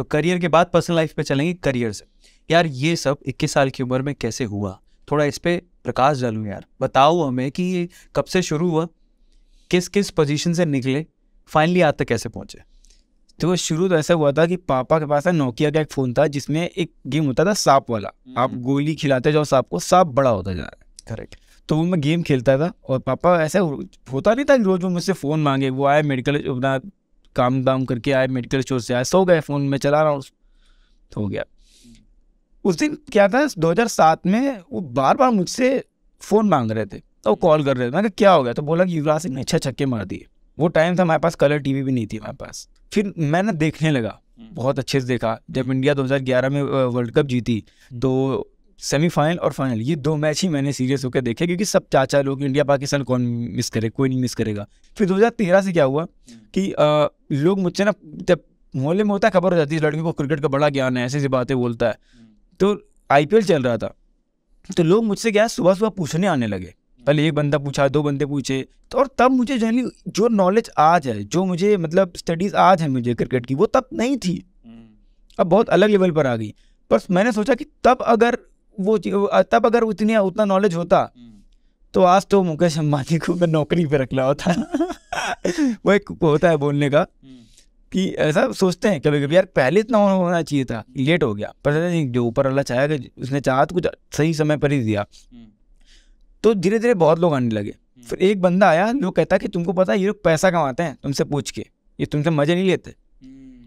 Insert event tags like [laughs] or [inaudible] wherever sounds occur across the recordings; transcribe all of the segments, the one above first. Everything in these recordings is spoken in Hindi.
तो करियर के बाद पर्सनल लाइफ पे चलेंगे करियर से यार ये सब 21 साल की उम्र में कैसे हुआ थोड़ा इस पर प्रकाश डालूँ यार बताओ हमें कि ये कब से शुरू हुआ किस किस पोजीशन से निकले फाइनली आज तक कैसे पहुँचे तो शुरू तो ऐसा हुआ था कि पापा के पास नोकिया का एक फ़ोन था जिसमें एक गेम होता था सांप वाला हम्म। आप गोली खिलाते जाओ सांप को सांप बड़ा होता जा रहा है करेक्ट तो वो मैं गेम खेलता था और पापा ऐसा होता नहीं था कि रोज़ वो मुझसे फ़ोन मांगे वो आए मेडिकल अपना काम वाम करके आए मेडिकल स्टोर से आए सो गए फ़ोन में चला रहा हूँ हो गया उस दिन क्या था 2007 में वो बार बार मुझसे फ़ोन मांग रहे थे तो कॉल कर रहे थे मैंने कहा क्या हो गया तो बोला कि युवराज सिंह ने छः छक्के मार दिए वो टाइम था हमारे पास कलर टीवी भी नहीं थी हमारे पास फिर मैंने देखने लगा हम्म। बहुत अच्छे से देखा जब इंडिया हम्म। 2011 में वर्ल्ड कप जीती हम्म। तो सेमीफाइनल और फाइनल ये दो मैच ही मैंने सीरियस होकर देखे क्योंकि सब चाचा लोग इंडिया पाकिस्तान कौन मिस करे कोई नहीं मिस करेगा फिर दो से क्या हुआ कि आ, लोग मुझसे ना जब मोहल्ले में होता है खबर हो जाती है लड़के को क्रिकेट का बड़ा ज्ञान है ऐसी ऐसी बातें बोलता है तो आई चल रहा था तो लोग मुझसे क्या सुबह सुबह पूछने आने लगे पहले एक बंदा पूछा दो बंदे पूछे तो और तब मुझे जनरली जो नॉलेज आज है जो मुझे मतलब स्टडीज़ आज है मुझे क्रिकेट की वो तब नहीं थी हम्म। अब बहुत अलग लेवल पर आ गई पर मैंने सोचा कि तब अगर वो तब अगर उतनी उतना नॉलेज होता हम्म। तो आज तो मुकेश अम्बानी को मैं नौकरी पे रख रहा होता [laughs] वो एक होता है बोलने का हम्म। कि ऐसा सोचते हैं कभी कभी यार पहले इतना होना चाहिए था हम्म। लेट हो गया पर नहीं जो ऊपर अल्लाह कि उसने चाहा तो कुछ सही समय पर ही दिया तो धीरे धीरे बहुत लोग आने लगे फिर एक बंदा आया लोग कहता कि तुमको पता है ये लोग पैसा कमाते हैं तुमसे पूछ के ये तुमसे मजे नहीं लेते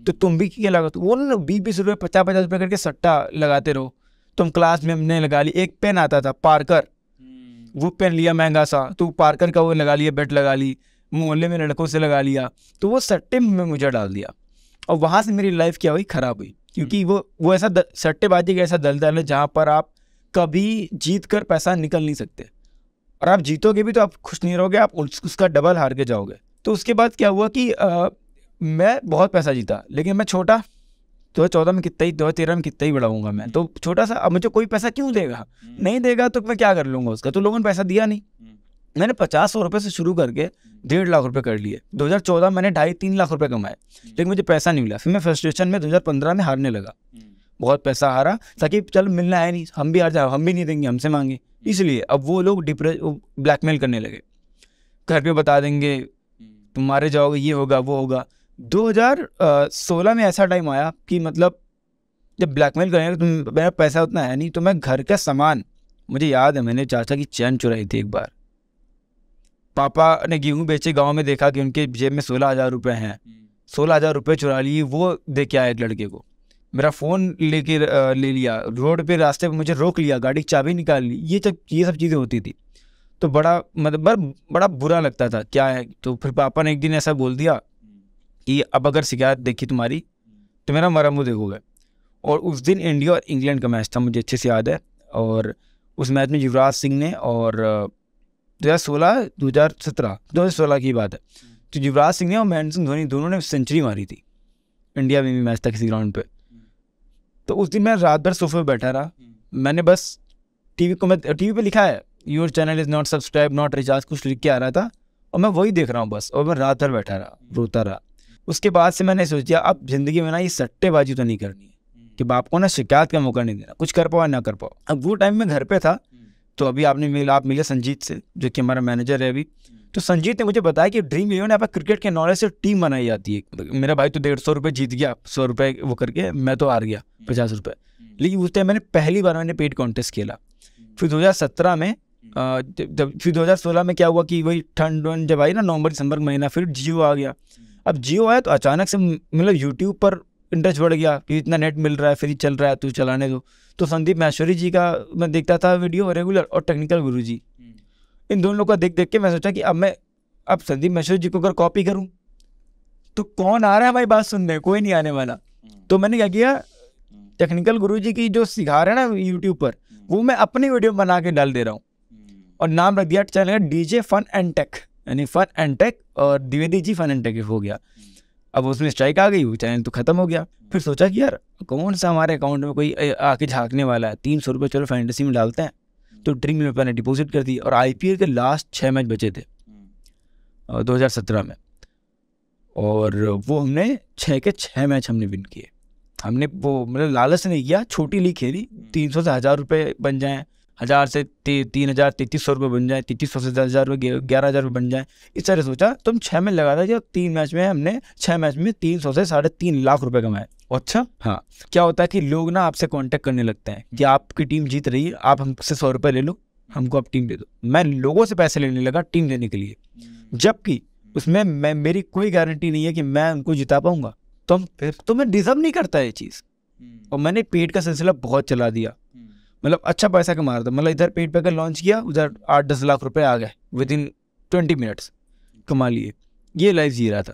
तो तुम भी क्या लगा वो ना बीस बीस रुपये पचास पचास रुपये करके सट्टा लगाते रहो तो हम क्लास में हमने लगा ली एक पेन आता था पार्कर हम्म। वो पेन लिया महंगा सा तो पार्कर का वो लगा लिया बेट लगा ली मोहल्ले में लड़कों से लगा लिया तो वो सट्टे में मुझे डाल दिया और वहाँ से मेरी लाइफ क्या हुई ख़राब हुई क्योंकि हम्म। वो वो ऐसा सट्टेबाजी का ऐसा दलदल है जहाँ पर आप कभी जीत कर पैसा निकल नहीं सकते और आप जीतोगे भी तो आप खुश नहीं रहोगे आप उसका डबल हार के जाओगे तो उसके बाद क्या हुआ कि आ, मैं बहुत पैसा जीता लेकिन मैं छोटा दो चौदह में कितना ही दो तेरह में कितना ही बढ़ाऊंगा मैं तो छोटा सा अब मुझे कोई पैसा क्यों देगा हम्म। नहीं देगा तो मैं क्या कर लूँगा उसका तो लोगों ने पैसा दिया नहीं हम्म। मैंने पचास सौ रुपये से शुरू करके हम्म। डेढ़ लाख रुपए कर लिए 2014 मैंने ढाई तीन लाख रुपए कमाए लेकिन मुझे पैसा नहीं मिला फिर मैं फ्रस्ट्रेशन में पंद्रह में हारने लगा बहुत पैसा हारा ताकि चल मिलना है नहीं हम भी हार जाओ हम भी नहीं देंगे हमसे मांगे इसलिए अब वो लोग डिप्रेस ब्लैकमेल करने लगे घर पे बता देंगे तुम मारे जाओगे ये होगा वो होगा 2016 में ऐसा टाइम आया कि मतलब जब ब्लैकमेल करेंगे तो मेरा पैसा उतना है नहीं तो मैं घर का सामान मुझे याद है मैंने चाचा की चैन चुराई थी एक बार पापा ने गेहूँ बेचे गांव में देखा कि उनके जेब में सोलह हज़ार रुपये हैं सोलह हज़ार रुपये चुरा लिए वो दे के आए एक लड़के को मेरा फ़ोन लेके ले लिया रोड पे रास्ते पे मुझे रोक लिया गाड़ी की चाबी निकाल ली ये सब ये सब चीज़ें होती थी तो बड़ा मतलब बड़ा बुरा लगता था क्या है तो फिर पापा ने एक दिन ऐसा बोल दिया कि अब अगर शिकायत देखी तुम्हारी तो मेरा मरा मुँह देखोगे और उस दिन इंडिया और इंग्लैंड का मैच था मुझे अच्छे से याद है और उस मैच में युवराज सिंह ने और दो हज़ार सोलह दो हज़ार सत्रह दो हज़ार सोलह की बात है तो युवराज सिंह ने और महेंद्र सिंह धोनी दोनों ने सेंचुरी मारी थी इंडिया में भी मैच था किसी ग्राउंड पर तो उस दिन मैं रात भर सोफे पर बैठा रहा मैंने बस टीवी को मैं टीवी पे लिखा है your channel is not subscribe not recharge कुछ लिख के आ रहा था और मैं वही देख रहा हूँ बस और मैं रात भर बैठा रहा रोता रहा उसके बाद से मैंने सोच दिया अब ज़िंदगी में ना ये सट्टेबाजी तो नहीं करनी है हम्म। कि बाप को ना शिकायत का मौका नहीं देना कुछ कर पाओ ना कर पाओ अब वो टाइम में घर पे था हम्म। तो अभी आपने मिला आप मिले संजीत से जो कि हमारा मैनेजर है अभी हम्म। तो संजीत ने मुझे बताया कि ड्रीम इलेवन यहाँ पर क्रिकेट के नॉलेज से टीम बनाई जाती है मेरा भाई तो डेढ़ सौ रुपये जीत गया सौ रुपये वो करके मैं तो हार गया पचास रुपये लेकिन उस टाइम मैंने पहली बार मैंने पेड कॉन्टेस्ट खेला फिर दो में जब फिर दो में क्या हुआ कि वही ठंड जब आई ना नवंबर दिसंबर महीना फिर जियो आ गया अब जियो आया तो अचानक से मतलब यूट्यूब पर इंटरेस्ट बढ़ गया कि इतना नेट मिल रहा है फ्री चल रहा है तू चलाने दो तो संदीप महेश्वरी जी का मैं देखता था वीडियो रेगुलर और टेक्निकल गुरु जी इन दोनों लोग का देख देख के मैं सोचा कि अब मैं अब संदीप महेश्वरी जी को अगर कॉपी करूँ तो कौन आ रहा है हमारी बात सुनने कोई नहीं आने वाला तो मैंने क्या किया टेक्निकल गुरु जी की जो सिखा रहे हैं ना यूट्यूब पर वो मैं अपनी वीडियो बना के डाल दे रहा हूँ और नाम रख दिया channel D DJ fun and tech यानी फन एंड टेक और Dwivedi ji fun and tech हो गया अब उसमें स्ट्राइक आ गई वो चैनल तो ख़त्म हो गया फिर सोचा कि यार कौन सा हमारे अकाउंट में कोई आके झांकने वाला है तीन सौ रुपये चलो फैंटेसी में डालते हैं तो ड्रीम इलेवन ने डिपॉजिट कर दी और आई के लास्ट छः मैच बचे थे दो हज़ार सत्रह में और वो हमने छः के छः मैच हमने विन किए हमने वो मतलब लालच नहीं किया छोटी लीग खेली हम्म। तीन सौ से हज़ार रुपये बन जाएँ हज़ार से ती, तीन हज़ार तैतीस सौ रुपये बन जाए तैतीस सौ से दस हज़ार रुपये ग्यारह हज़ार रुपये बन जाए इस तरह सोचा तो हम छः में लगा था जो तीन मैच में हमने छः मैच में तीन सौ से साढ़े तीन लाख रुपये कमाए अच्छा हाँ क्या होता है कि लोग ना आपसे कांटेक्ट करने लगते हैं कि आपकी टीम जीत रही है आप हमसे सौ रुपये ले लो हमको आप टीम दे दो मैं लोगों से पैसे लेने लगा टीम देने के लिए जबकि उसमें मैं मेरी कोई गारंटी नहीं है कि मैं उनको जिता पाऊंगा तो हम फिर तो मैं डिजर्व नहीं करता ये चीज़ और मैंने पेट का सिलसिला बहुत चला दिया मतलब अच्छा पैसा कमा रहा था मतलब इधर पेट पैकर लॉन्च किया उधर आठ दस लाख रुपए आ गए विद इन ट्वेंटी मिनट्स कमा लिए ये लाइफ जी रहा था